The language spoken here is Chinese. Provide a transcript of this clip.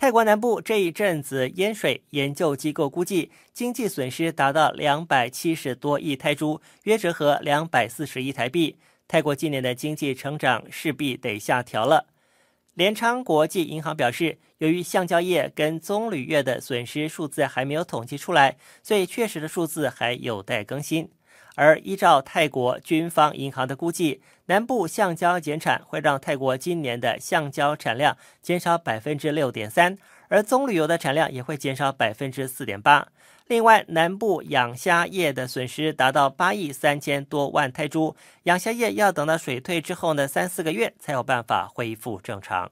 泰国南部这一阵子淹水，研究机构估计经济损失达到两百七十多亿泰铢，约折合两百四十亿台币。泰国今年的经济成长势必得下调了。联昌国际银行表示，由于橡胶业跟棕榈业的损失数字还没有统计出来，所以确实的数字还有待更新。而依照泰国军方银行的估计，南部橡胶减产会让泰国今年的橡胶产量减少百分之六点三，而棕榈油的产量也会减少百分之四点八。另外，南部养虾业的损失达到八亿三千多万泰铢，养虾业要等到水退之后呢，三四个月才有办法恢复正常。